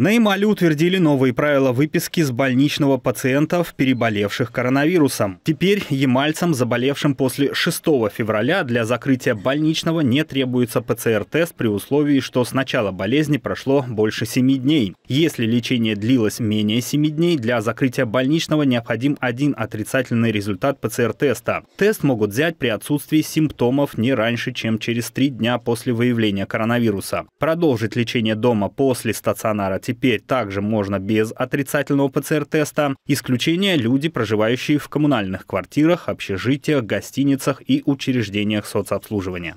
На Ямале утвердили новые правила выписки с больничного пациентов, переболевших коронавирусом. Теперь ямальцам, заболевшим после 6 февраля, для закрытия больничного не требуется ПЦР-тест при условии, что с начала болезни прошло больше 7 дней. Если лечение длилось менее 7 дней, для закрытия больничного необходим один отрицательный результат ПЦР-теста. Тест могут взять при отсутствии симптомов не раньше, чем через 3 дня после выявления коронавируса. Продолжить лечение дома после стационара теперь также можно без отрицательного ПЦР-теста. Исключение – люди, проживающие в коммунальных квартирах, общежитиях, гостиницах и учреждениях соцобслуживания.